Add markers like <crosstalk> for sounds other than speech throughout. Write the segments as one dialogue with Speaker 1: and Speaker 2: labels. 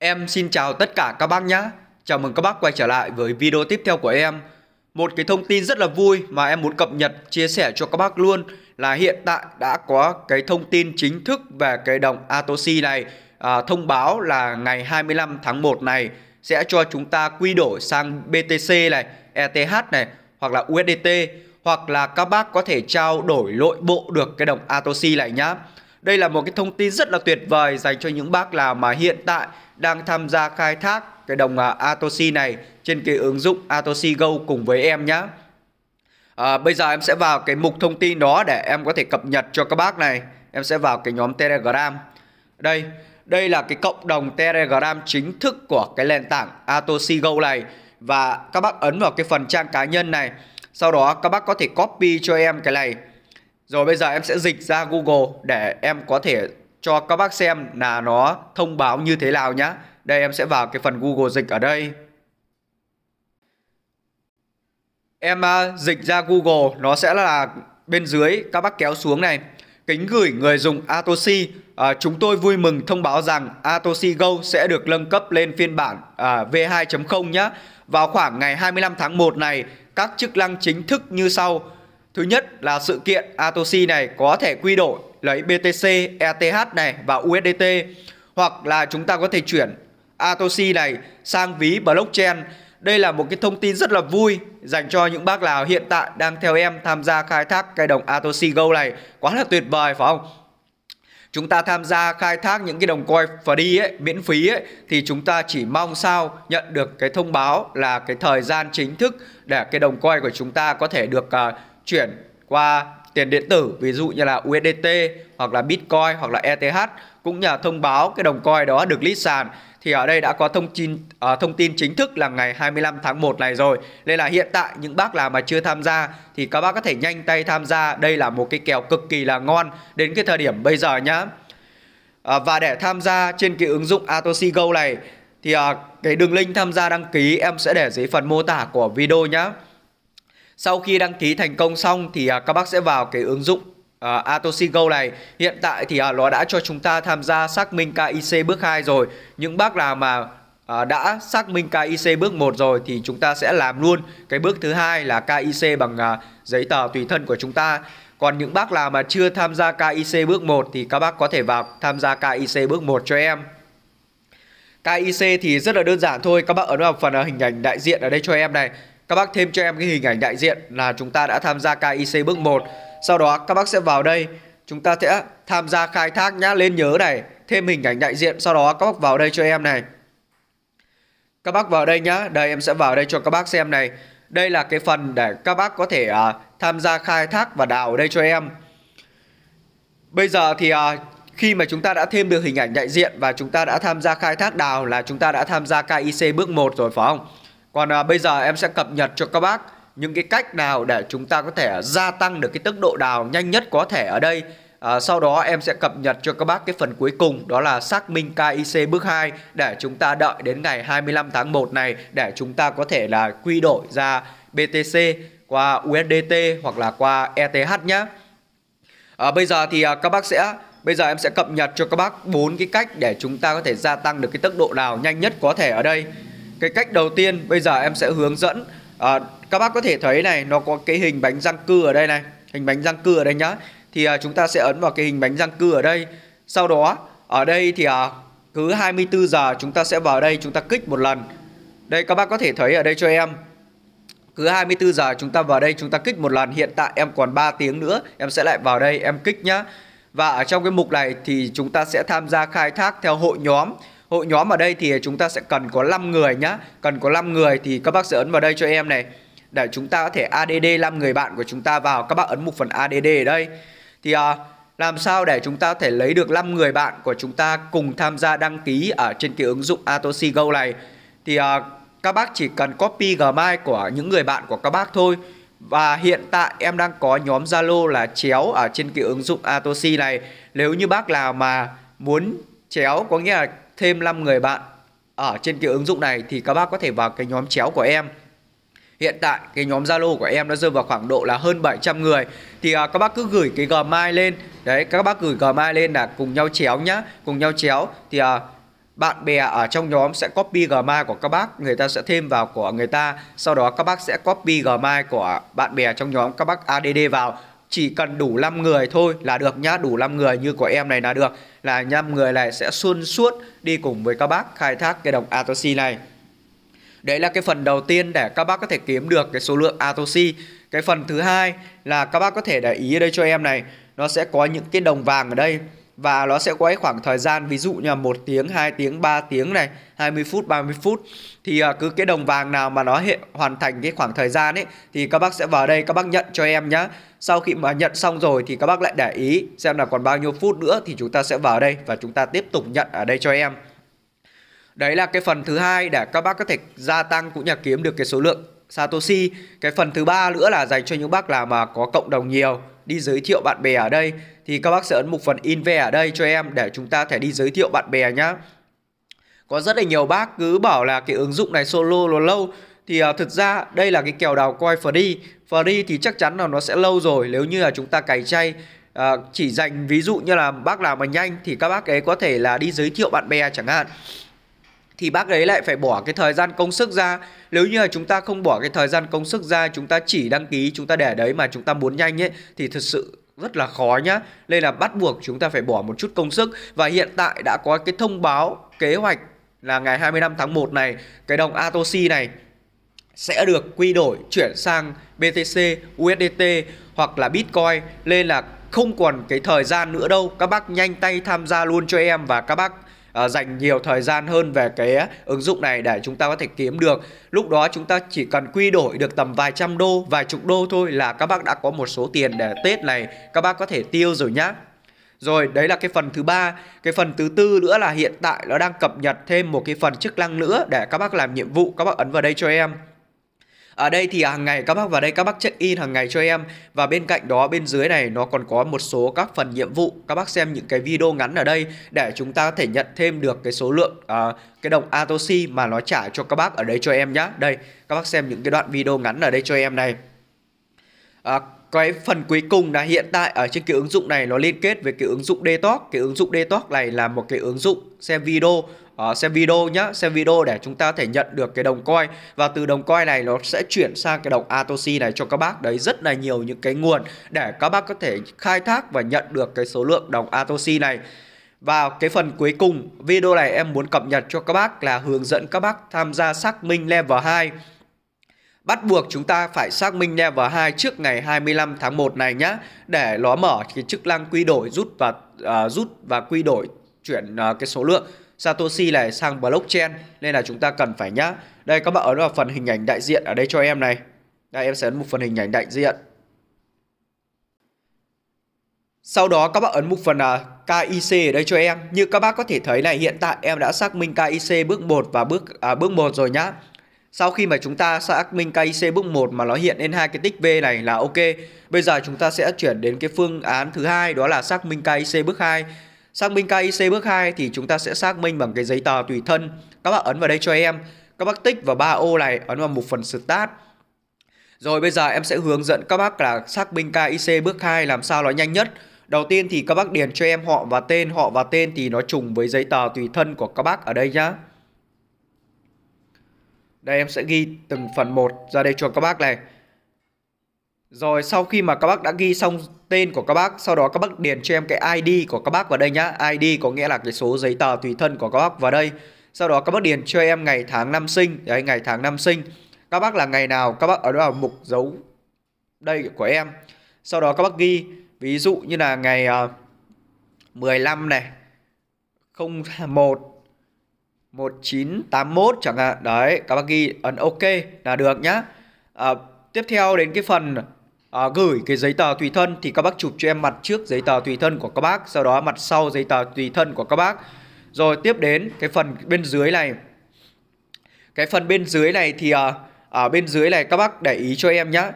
Speaker 1: Em xin chào tất cả các bác nhé. Chào mừng các bác quay trở lại với video tiếp theo của em. Một cái thông tin rất là vui mà em muốn cập nhật chia sẻ cho các bác luôn là hiện tại đã có cái thông tin chính thức về cái đồng Atoshi này à, thông báo là ngày 25 tháng 1 này sẽ cho chúng ta quy đổi sang BTC này, ETH này hoặc là USDT hoặc là các bác có thể trao đổi nội bộ được cái đồng Atoshi này nhá. Đây là một cái thông tin rất là tuyệt vời dành cho những bác là mà hiện tại đang tham gia khai thác cái đồng à, Atosi này trên cái ứng dụng Atosi Go cùng với em nhé. À, bây giờ em sẽ vào cái mục thông tin đó để em có thể cập nhật cho các bác này. Em sẽ vào cái nhóm Telegram. Đây, đây là cái cộng đồng Telegram chính thức của cái nền tảng Atosi Go này. Và các bác ấn vào cái phần trang cá nhân này. Sau đó các bác có thể copy cho em cái này. Rồi bây giờ em sẽ dịch ra Google để em có thể cho các bác xem là nó thông báo như thế nào nhé. Đây em sẽ vào cái phần Google dịch ở đây. Em à, dịch ra Google nó sẽ là bên dưới các bác kéo xuống này. Kính gửi người dùng Atosi, à, chúng tôi vui mừng thông báo rằng Atosi Go sẽ được nâng cấp lên phiên bản à, V2.0 nhé. Vào khoảng ngày 25 tháng 1 này, các chức năng chính thức như sau. Thứ nhất là sự kiện Atosi này có thể quy đổi lấy BTC, ETH này và USDT hoặc là chúng ta có thể chuyển Atoshi này sang ví blockchain. Đây là một cái thông tin rất là vui dành cho những bác nào hiện tại đang theo em tham gia khai thác cái đồng Atoshi Go này. Quá là tuyệt vời phải không? Chúng ta tham gia khai thác những cái đồng coin free ấy, miễn phí ấy, thì chúng ta chỉ mong sao nhận được cái thông báo là cái thời gian chính thức để cái đồng coin của chúng ta có thể được uh, chuyển qua tiền điện tử ví dụ như là USDT hoặc là Bitcoin hoặc là ETH cũng nhờ thông báo cái đồng coin đó được list sàn thì ở đây đã có thông tin uh, thông tin chính thức là ngày 25 tháng 1 này rồi. Nên là hiện tại những bác nào mà chưa tham gia thì các bác có thể nhanh tay tham gia. Đây là một cái kèo cực kỳ là ngon đến cái thời điểm bây giờ nhá. Uh, và để tham gia trên cái ứng dụng Atoshi Go này thì uh, cái đường link tham gia đăng ký em sẽ để dưới phần mô tả của video nhá. Sau khi đăng ký thành công xong thì à, các bác sẽ vào cái ứng dụng uh, à, Atosi Go này Hiện tại thì uh, nó đã cho chúng ta tham gia xác minh KIC bước 2 rồi Những bác nào mà uh, đã xác minh KIC bước 1 rồi thì chúng ta sẽ làm luôn Cái bước thứ hai là KIC bằng uh, giấy tờ tùy thân của chúng ta còn những bác nào mà chưa tham gia KIC bước 1 thì các bác có thể vào tham gia KIC bước 1 cho em. KIC thì rất là đơn giản thôi, các bác ấn vào phần hình ảnh đại diện ở đây cho em này. Các bác thêm cho em cái hình ảnh đại diện là chúng ta đã tham gia KIC bước 1. Sau đó các bác sẽ vào đây, chúng ta sẽ tham gia khai thác nhá, lên nhớ này, thêm hình ảnh đại diện, sau đó các bác vào đây cho em này. Các bác vào đây nhá, đây em sẽ vào đây cho các bác xem này. Đây là cái phần để các bác có thể uh, tham gia khai thác và đào ở đây cho em. Bây giờ thì uh, khi mà chúng ta đã thêm được hình ảnh đại diện và chúng ta đã tham gia khai thác đào là chúng ta đã tham gia KIC bước 1 rồi phải không? Còn à, bây giờ em sẽ cập nhật cho các bác những cái cách nào để chúng ta có thể gia tăng được cái tốc độ đào nhanh nhất có thể ở đây. À, sau đó em sẽ cập nhật cho các bác cái phần cuối cùng đó là xác minh KIC bước 2 để chúng ta đợi đến ngày 25 tháng 1 này để chúng ta có thể là quy đổi ra BTC qua USDT hoặc là qua ETH nhé. À, bây giờ thì à, các bác sẽ bây giờ em sẽ cập nhật cho các bác bốn cái cách để chúng ta có thể gia tăng được cái tốc độ đào nhanh nhất có thể ở đây cái cách đầu tiên bây giờ em sẽ hướng dẫn à, các bác có thể thấy này nó có cái hình bánh răng cưa ở đây này hình bánh răng cưa ở đây nhá thì à, chúng ta sẽ ấn vào cái hình bánh răng cưa ở đây sau đó ở đây thì à, cứ 24 giờ chúng ta sẽ vào đây chúng ta kích một lần đây các bác có thể thấy ở đây cho em cứ 24 giờ chúng ta vào đây chúng ta kích một lần hiện tại em còn 3 tiếng nữa em sẽ lại vào đây em kích nhá và ở trong cái mục này thì chúng ta sẽ tham gia khai thác theo hội nhóm Hội nhóm ở đây thì chúng ta sẽ cần có 5 người nhá. Cần có 5 người thì các bác sẽ ấn vào đây cho em này. Để chúng ta có thể ADD 5 người bạn của chúng ta vào. Các bác ấn mục phần ADD ở đây. Thì à, làm sao để chúng ta có thể lấy được 5 người bạn của chúng ta cùng tham gia đăng ký ở trên cái ứng dụng Atoshi Go này. Thì à, các bác chỉ cần copy Gmail của những người bạn của các bác thôi. Và hiện tại em đang có nhóm Zalo là chéo ở trên cái ứng dụng Atoshi này. Nếu như bác nào mà muốn chéo có nghĩa là thêm 5 người bạn ở trên cái ứng dụng này thì các bác có thể vào cái nhóm chéo của em Hiện tại cái nhóm Zalo của em đã rơi vào khoảng độ là hơn 700 người Thì à, các bác cứ gửi cái Gmail lên Đấy các bác gửi Gmail lên là cùng nhau chéo nhá Cùng nhau chéo Thì à, bạn bè ở trong nhóm sẽ copy Gmail của các bác Người ta sẽ thêm vào của người ta Sau đó các bác sẽ copy Gmail của bạn bè trong nhóm Các bác ADD vào chỉ cần đủ 5 người thôi là được nhá, đủ 5 người như của em này là được. Là 5 người này sẽ xuyên suốt đi cùng với các bác khai thác cái đồng Atoxi này. Đấy là cái phần đầu tiên để các bác có thể kiếm được cái số lượng Atoxi. Cái phần thứ hai là các bác có thể để ý ở đây cho em này, nó sẽ có những cái đồng vàng ở đây và nó sẽ quay khoảng thời gian ví dụ như là 1 tiếng, 2 tiếng, 3 tiếng này, 20 phút, 30 phút thì à, cứ cái đồng vàng nào mà nó hệ hoàn thành cái khoảng thời gian ấy thì các bác sẽ vào đây các bác nhận cho em nhá. Sau khi mà nhận xong rồi thì các bác lại để ý xem là còn bao nhiêu phút nữa thì chúng ta sẽ vào đây và chúng ta tiếp tục nhận ở đây cho em. Đấy là cái phần thứ hai để các bác có thể gia tăng cũng như kiếm được cái số lượng Satoshi. Cái phần thứ ba nữa là dành cho những bác là mà có cộng đồng nhiều đi giới thiệu bạn bè ở đây thì các bác sẽ ấn mục phần in về ở đây cho em để chúng ta thể đi giới thiệu bạn bè nhá. Có rất là nhiều bác cứ bảo là cái ứng dụng này solo nó lâu thì uh, thực ra đây là cái kèo đào coi free. Free thì chắc chắn là nó sẽ lâu rồi nếu như là chúng ta cày chay uh, chỉ dành ví dụ như là bác nào mà nhanh thì các bác ấy có thể là đi giới thiệu bạn bè chẳng hạn thì bác ấy lại phải bỏ cái thời gian công sức ra nếu như là chúng ta không bỏ cái thời gian công sức ra chúng ta chỉ đăng ký chúng ta để đấy mà chúng ta muốn nhanh ấy thì thật sự rất là khó nhá nên là bắt buộc chúng ta phải bỏ một chút công sức và hiện tại đã có cái thông báo kế hoạch là ngày 25 tháng 1 này cái đồng Atoshi này sẽ được quy đổi chuyển sang BTC, USDT hoặc là Bitcoin nên là không còn cái thời gian nữa đâu các bác nhanh tay tham gia luôn cho em và các bác uh, dành nhiều thời gian hơn về cái ứng dụng này để chúng ta có thể kiếm được lúc đó chúng ta chỉ cần quy đổi được tầm vài trăm đô vài chục đô thôi là các bác đã có một số tiền để tết này các bác có thể tiêu rồi nhá rồi đấy là cái phần thứ ba cái phần thứ tư nữa là hiện tại nó đang cập nhật thêm một cái phần chức năng nữa để các bác làm nhiệm vụ các bác ấn vào đây cho em ở đây thì hàng ngày các bác vào đây các bác check in hàng ngày cho em và bên cạnh đó bên dưới này nó còn có một số các phần nhiệm vụ các bác xem những cái video ngắn ở đây để chúng ta có thể nhận thêm được cái số lượng uh, cái đồng Atoshi mà nó trả cho các bác ở đây cho em nhá đây các bác xem những cái đoạn video ngắn ở đây cho em này à, cái phần cuối cùng là hiện tại ở trên cái ứng dụng này nó liên kết với cái ứng dụng Detox cái ứng dụng Detox này là một cái ứng dụng xem video uh, xem video nhá xem video để chúng ta thể nhận được cái đồng coin và từ đồng coin này nó sẽ chuyển sang cái đồng Atoshi này cho các bác đấy rất là nhiều những cái nguồn để các bác có thể khai thác và nhận được cái số lượng đồng Atoshi này và cái phần cuối cùng video này em muốn cập nhật cho các bác là hướng dẫn các bác tham gia xác minh level 2 bắt buộc chúng ta phải xác minh Never 2 trước ngày 25 tháng 1 này nhá để nó mở cái chức năng quy đổi rút và uh, rút và quy đổi chuyển uh, cái số lượng Satoshi này sang blockchain nên là chúng ta cần phải nhá. Đây các bạn ấn vào phần hình ảnh đại diện ở đây cho em này. Đây em sẽ ấn một phần hình ảnh đại diện. Sau đó các bạn ấn một phần là KIC ở đây cho em. Như các bác có thể thấy này hiện tại em đã xác minh KIC bước 1 và bước à, bước 1 rồi nhá. Sau khi mà chúng ta xác minh KIC bước 1 mà nó hiện lên hai cái tích V này là ok. Bây giờ chúng ta sẽ chuyển đến cái phương án thứ hai đó là xác minh KIC bước 2. Xác minh KIC bước 2 thì chúng ta sẽ xác minh bằng cái giấy tờ tùy thân. Các bác ấn vào đây cho em. Các bác tích vào ba ô này, ấn vào một phần Start. Rồi bây giờ em sẽ hướng dẫn các bác là xác minh KIC bước 2 làm sao nó nhanh nhất. Đầu tiên thì các bác điền cho em họ và tên, họ và tên thì nó trùng với giấy tờ tùy thân của các bác ở đây nhá. Đây em sẽ ghi từng phần một ra đây cho các bác này. Rồi sau khi mà các bác đã ghi xong tên của các bác, sau đó các bác điền cho em cái ID của các bác vào đây nhá. ID có nghĩa là cái số giấy tờ tùy thân của các bác vào đây. Sau đó các bác điền cho em ngày tháng năm sinh, đấy ngày tháng năm sinh. Các bác là ngày nào, các bác ở đó là mục dấu đây của em. Sau đó các bác ghi ví dụ như là ngày uh, ờ, 15 này 01 1981 chẳng hạn đấy các bác ghi ấn ok là được nhá à, tiếp theo đến cái phần à, gửi cái giấy tờ tùy thân thì các bác chụp cho em mặt trước giấy tờ tùy thân của các bác sau đó mặt sau giấy tờ tùy thân của các bác rồi tiếp đến cái phần bên dưới này cái phần bên dưới này thì à, ở à, bên dưới này các bác để ý cho em nhá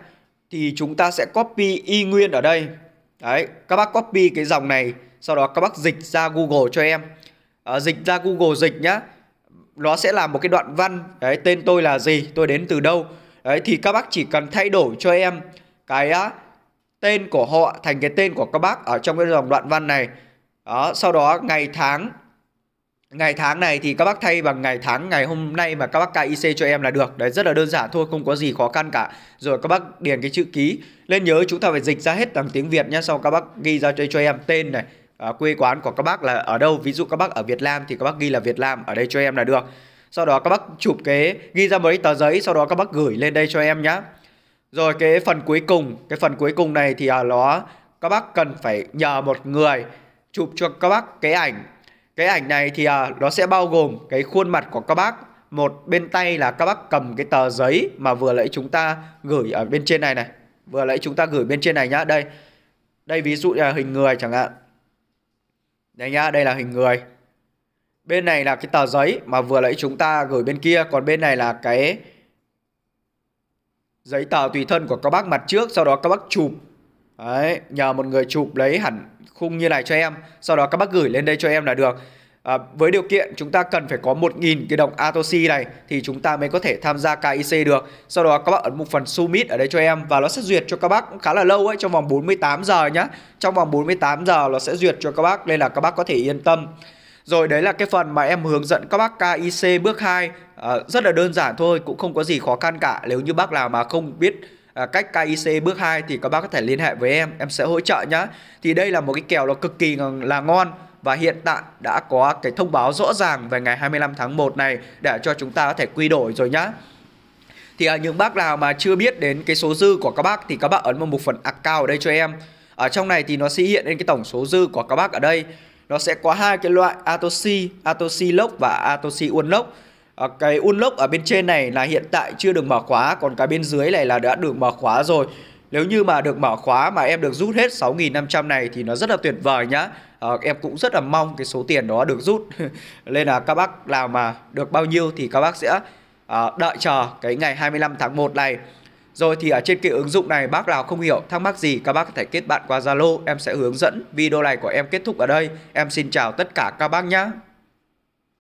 Speaker 1: thì chúng ta sẽ copy y nguyên ở đây đấy các bác copy cái dòng này sau đó các bác dịch ra Google cho em à, dịch ra Google dịch nhá nó sẽ là một cái đoạn văn đấy tên tôi là gì tôi đến từ đâu đấy thì các bác chỉ cần thay đổi cho em cái uh, tên của họ thành cái tên của các bác ở trong cái dòng đoạn văn này đó sau đó ngày tháng ngày tháng này thì các bác thay bằng ngày tháng ngày hôm nay mà các bác KIC cho em là được đấy rất là đơn giản thôi không có gì khó khăn cả rồi các bác điền cái chữ ký lên nhớ chúng ta phải dịch ra hết bằng tiếng Việt nhé sau các bác ghi ra cho, cho em tên này Ờ, quê quán của các bác là ở đâu ví dụ các bác ở Việt Nam thì các bác ghi là Việt Nam ở đây cho em là được sau đó các bác chụp cái ghi ra mấy tờ giấy sau đó các bác gửi lên đây cho em nhá rồi cái phần cuối cùng cái phần cuối cùng này thì uh, nó các bác cần phải nhờ một người chụp cho các bác cái ảnh cái ảnh này thì à, nó sẽ bao gồm cái khuôn mặt của các bác một bên tay là các bác cầm cái tờ giấy mà vừa lấy chúng ta gửi ở bên trên này này vừa lấy chúng ta gửi bên trên này nhá đây đây ví dụ là hình người chẳng hạn đây nhá, đây là hình người. Bên này là cái tờ giấy mà vừa nãy chúng ta gửi bên kia, còn bên này là cái giấy tờ tùy thân của các bác mặt trước, sau đó các bác chụp. Đấy, nhờ một người chụp lấy hẳn khung như này cho em, sau đó các bác gửi lên đây cho em là được. À, với điều kiện chúng ta cần phải có 1.000 cái đồng Atoshi này thì chúng ta mới có thể tham gia KIC được. Sau đó các bạn ấn mục phần Submit ở đây cho em và nó sẽ duyệt cho các bác khá là lâu ấy, trong vòng 48 giờ nhá. Trong vòng 48 giờ nó sẽ duyệt cho các bác nên là các bác có thể yên tâm. Rồi đấy là cái phần mà em hướng dẫn các bác KIC bước 2 à, rất là đơn giản thôi, cũng không có gì khó khăn cả. Nếu như bác nào mà không biết à, cách KIC bước 2 thì các bác có thể liên hệ với em, em sẽ hỗ trợ nhá. Thì đây là một cái kèo nó cực kỳ là ngon và hiện tại đã có cái thông báo rõ ràng về ngày 25 tháng 1 này để cho chúng ta có thể quy đổi rồi nhá thì à, những bác nào mà chưa biết đến cái số dư của các bác thì các bác ấn vào mục phần account ở đây cho em ở trong này thì nó sẽ hiện lên cái tổng số dư của các bác ở đây nó sẽ có hai cái loại Atosi, Atosi Lock và Atosi Unlock à, ờ, cái Unlock ở bên trên này là hiện tại chưa được mở khóa còn cái bên dưới này là đã được mở khóa rồi nếu như mà được mở khóa mà em được rút hết 6.500 này thì nó rất là tuyệt vời nhá à, Em cũng rất là mong cái số tiền đó được rút <laughs> Nên là các bác làm mà được bao nhiêu thì các bác sẽ à, đợi chờ cái ngày 25 tháng 1 này rồi thì ở trên cái ứng dụng này bác nào không hiểu thắc mắc gì các bác có thể kết bạn qua Zalo, em sẽ hướng dẫn video này của em kết thúc ở đây. Em xin chào tất cả các bác nhá.